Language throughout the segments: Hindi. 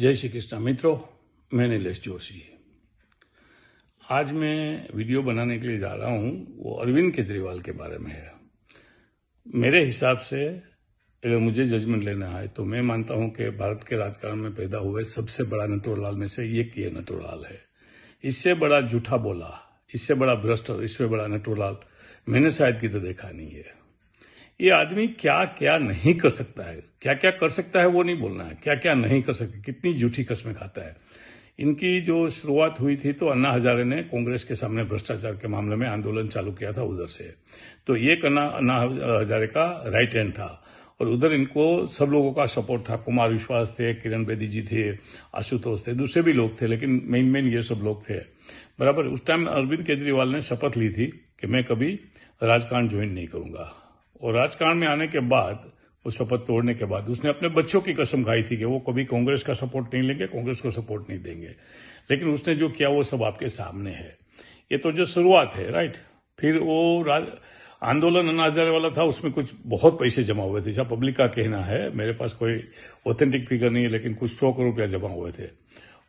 जय श्री कृष्णा मित्रों मैं नीलेष जोशी आज मैं वीडियो बनाने के लिए जा रहा हूं वो अरविंद केजरीवाल के बारे में है मेरे हिसाब से अगर मुझे जजमेंट लेना है तो मैं मानता हूं कि भारत के राजकारण में पैदा हुए सबसे बड़ा नटोरलाल में से एक ये नटोरलाल है इससे बड़ा झूठा बोला इससे बड़ा भ्रष्ट और इससे बड़ा नटोरलाल मैंने शायद की तो देखा नहीं है ये आदमी क्या क्या नहीं कर सकता है क्या क्या कर सकता है वो नहीं बोलना है क्या क्या नहीं कर सकता कितनी झूठी कस्में खाता है इनकी जो शुरुआत हुई थी तो अन्ना हजारे ने कांग्रेस के सामने भ्रष्टाचार के मामले में आंदोलन चालू किया था उधर से तो ये करना अन्ना हजारे का राइट हैंड था और उधर इनको सब लोगों का सपोर्ट था कुमार विश्वास थे किरण बेदी जी थे आशुतोष थे दूसरे भी लोग थे लेकिन मेन मेन ये सब लोग थे बराबर उस टाइम अरविंद केजरीवाल ने शपथ ली थी कि मैं कभी राजकारण ज्वाइन नहीं करूंगा और राजकारण में आने के बाद वो शपथ तोड़ने के बाद उसने अपने बच्चों की कसम खाई थी कि वो कभी कांग्रेस का सपोर्ट नहीं लेंगे कांग्रेस को सपोर्ट नहीं देंगे लेकिन उसने जो किया वो सब आपके सामने है ये तो जो शुरुआत है राइट फिर वो आंदोलन अनाज वाला था उसमें कुछ बहुत पैसे जमा हुए थे जहाँ पब्लिक का कहना है मेरे पास कोई ऑथेंटिक फिगर नहीं है लेकिन कुछ सौ करोड़ रुपया जमा हुए थे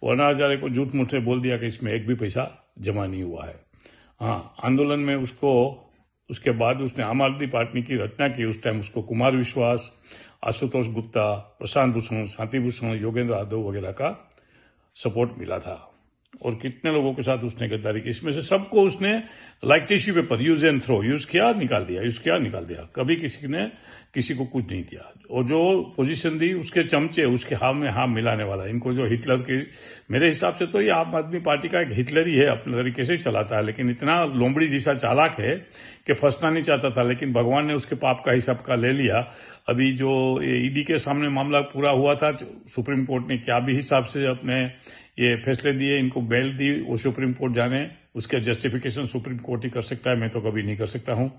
वो अनाज को झूठ मूठ से बोल दिया कि इसमें एक भी पैसा जमा नहीं हुआ है हाँ आंदोलन में उसको उसके बाद उसने आम आदमी पार्टी की रचना की उस टाइम उसको कुमार विश्वास आशुतोष गुप्ता प्रशांत भूषण शांति भूषण योगेंद्र यादव वगैरह का सपोर्ट मिला था और कितने लोगों के साथ उसने गद्दारी की इसमें से सबको उसने like tissue paper use and throw use किया निकाल दिया यूज किया निकाल दिया कभी किसी ने किसी को कुछ नहीं दिया और जो पोजीशन दी उसके चमचे उसके हाथ में हाथ मिलाने वाला इनको जो हिटलर के मेरे हिसाब से तो ये आम आदमी पार्टी का एक हिटलर ही है अपने तरीके से चलाता है लेकिन इतना लोमड़ी जैसा चालाक है कि फंसना नहीं चाहता था लेकिन भगवान ने उसके पाप का हिसाब का ले लिया अभी जो ईडी e के सामने मामला पूरा हुआ था सुप्रीम कोर्ट ने क्या भी हिसाब से अपने ये फैसले दिए इनको बेल दी वो सुप्रीम कोर्ट जाने उसका जस्टिफिकेशन सुप्रीम कोर्ट ही कर सकता है मैं तो कभी नहीं कर सकता हूं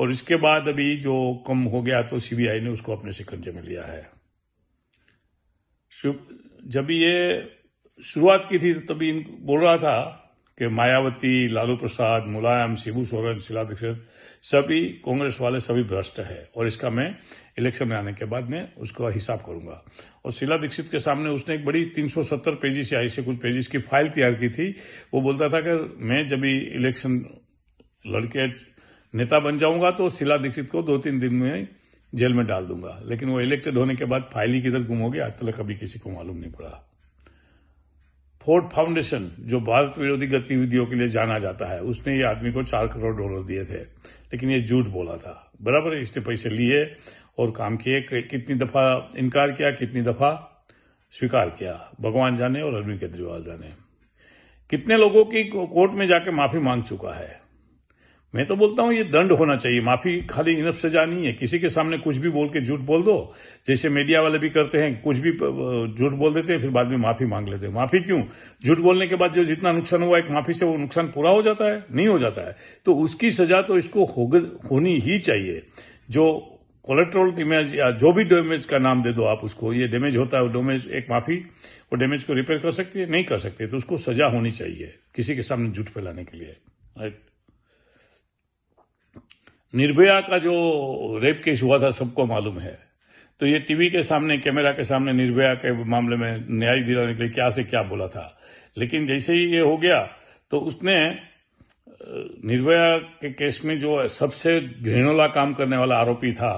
और इसके बाद अभी जो कम हो गया तो सीबीआई ने उसको अपने शिकंजे में लिया है जब ये शुरुआत की थी तो तभी तो बोल रहा था कि मायावती लालू प्रसाद मुलायम शिबू सोरेन शिला दीक्षित सभी कांग्रेस वाले सभी भ्रष्ट है और इसका मैं इलेक्शन में आने के बाद मैं उसका हिसाब करूंगा और शिला दीक्षित के सामने उसने एक बड़ी 370 पेजेस या ऐसे कुछ पेजेस की फाइल तैयार की थी वो बोलता था कि मैं जब इलेक्शन लड़के नेता बन जाऊंगा तो शिला दीक्षित को दो तीन दिन में जेल में डाल दूंगा लेकिन वो इलेक्टेड होने के बाद फाइल ही किधर गुम हो गया आज तक कभी किसी को मालूम नहीं पड़ा फोर्ड फाउंडेशन जो भारत विरोधी गतिविधियों के लिए जाना जाता है उसने ये आदमी को चार करोड़ डॉलर दिए थे लेकिन ये झूठ बोला था बराबर इसने पैसे लिए और काम किए कितनी दफा इनकार किया कितनी दफा स्वीकार किया भगवान जाने और अरविंद केजरीवाल जाने कितने लोगों की कोर्ट में जाके माफी मांग चुका है मैं तो बोलता हूं ये दंड होना चाहिए माफी खाली इनफ सजा नहीं है किसी के सामने कुछ भी बोल के झूठ बोल दो जैसे मीडिया वाले भी करते हैं कुछ भी झूठ बोल देते हैं फिर बाद में माफी मांग लेते हैं माफी क्यों झूठ बोलने के बाद जो जितना नुकसान हुआ एक माफी से वो नुकसान पूरा हो जाता है नहीं हो जाता है तो उसकी सजा तो इसको होनी ही चाहिए जो कोलेट्रोल डिमेज या जो भी डैमेज का नाम दे दो आप उसको ये डैमेज होता है वो डैमेज एक माफी वो डैमेज को रिपेयर कर सकती है नहीं कर सकते तो उसको सजा होनी चाहिए किसी के सामने झूठ फैलाने के लिए निर्भया का जो रेप केस हुआ था सबको मालूम है तो ये टीवी के सामने कैमरा के सामने निर्भया के मामले में न्याय दिलाने के लिए क्या से क्या बोला था लेकिन जैसे ही ये हो गया तो उसने निर्भया के केस में जो सबसे घृणोला काम करने वाला आरोपी था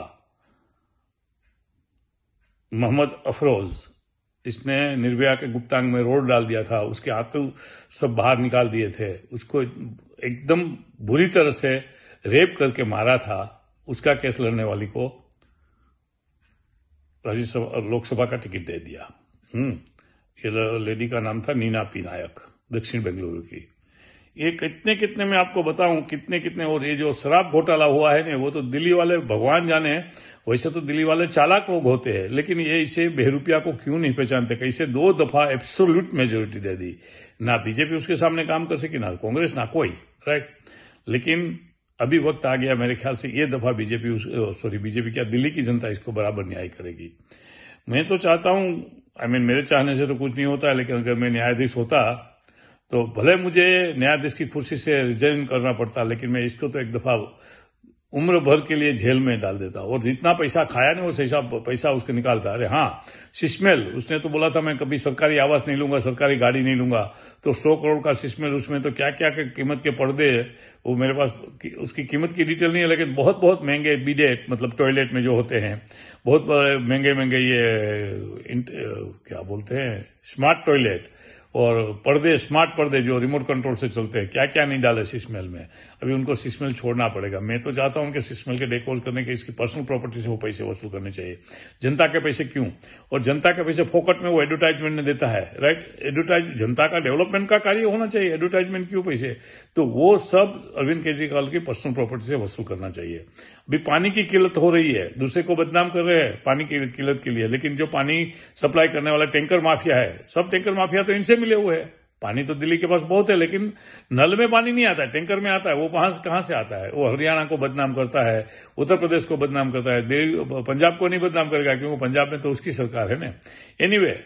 मोहम्मद अफरोज इसने निर्भया के गुप्तांग में रोड डाल दिया था उसके हाथ सब बाहर निकाल दिए थे उसको एकदम बुरी तरह से रेप करके मारा था उसका केस लड़ने वाली को राज्यसभा लोकसभा का टिकट दे दिया हम्म, ये लेडी का नाम था नीना पी नायक दक्षिण बेंगलुरु की ये कितने कितने मैं आपको बताऊं कितने कितने और ये जो शराब घोटाला हुआ है ना वो तो दिल्ली वाले भगवान जाने वैसे तो दिल्ली वाले चालाक लोग होते हैं लेकिन ये इसे बेहरुपिया को क्यों नहीं पहचानते कैसे दो दफा एब्सोल्यूट मेजोरिटी दे दी ना बीजेपी उसके सामने काम कर सके ना कांग्रेस ना कोई राइट लेकिन अभी वक्त आ गया मेरे ख्याल से ये दफा बीजेपी सॉरी बीजेपी क्या दिल्ली की जनता इसको बराबर न्याय करेगी मैं तो चाहता हूं आई I मीन mean, मेरे चाहने से तो कुछ नहीं होता लेकिन अगर मैं न्यायाधीश होता तो भले मुझे न्यायाधीश की कुर्सी से रिजाइन करना पड़ता लेकिन मैं इसको तो एक दफा उम्र भर के लिए जेल में डाल देता और जितना पैसा खाया नहीं उस सैसा पैसा उसके निकालता अरे हाँ सिस्मेल उसने तो बोला था मैं कभी सरकारी आवास नहीं लूंगा सरकारी गाड़ी नहीं लूंगा तो सौ करोड़ का सिस्मेल उसमें तो क्या क्या कीमत के पर्दे है वो मेरे पास उसकी कीमत की डिटेल नहीं है लेकिन बहुत बहुत महंगे बीडेट मतलब टॉयलेट में जो होते हैं बहुत महंगे महंगे ये क्या बोलते हैं स्मार्ट टॉयलेट और पर्दे स्मार्ट पर्दे जो रिमोट कंट्रोल से चलते हैं क्या क्या नहीं डाले सिस्मेल में अभी उनको सिस्मेल छोड़ना पड़ेगा मैं तो चाहता हूं कि सिस्मेल के डेकोज करने के इसकी पर्सनल प्रॉपर्टी से वो पैसे वसूल करने चाहिए जनता के पैसे क्यों और जनता के पैसे फोकट में वो एडवर्टाइजमेंट ने देता है राइट एडवर्टाइज जनता का डेवलपमेंट का कार्य होना चाहिए एडवर्टाइजमेंट क्यों पैसे तो वो सब अरविंद केजरीवाल की पर्सनल प्रॉपर्टी से वसूल करना चाहिए भी पानी की किल्लत हो रही है दूसरे को बदनाम कर रहे हैं पानी की किल्लत के लिए लेकिन जो पानी सप्लाई करने वाला टैंकर माफिया है सब टैंकर माफिया तो इनसे मिले हुए हैं पानी तो दिल्ली के पास बहुत है लेकिन नल में पानी नहीं आता टैंकर में आता है वो कहां से कहां से आता है वो हरियाणा को बदनाम करता है उत्तर प्रदेश को बदनाम करता है पंजाब को नहीं बदनाम करेगा क्योंकि पंजाब में तो उसकी सरकार है ना एनीवे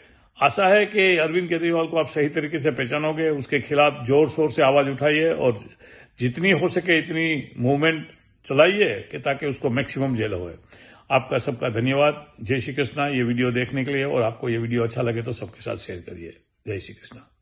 आशा है कि अरविंद केजरीवाल को आप सही तरीके से पहचानोगे उसके खिलाफ जोर शोर से आवाज उठाइए और जितनी हो सके इतनी मूवमेंट चलाइए कि ताकि उसको मैक्सिमम जेल होए आपका सबका धन्यवाद जय श्री कृष्णा ये वीडियो देखने के लिए और आपको ये वीडियो अच्छा लगे तो सबके साथ शेयर करिए जय श्री कृष्णा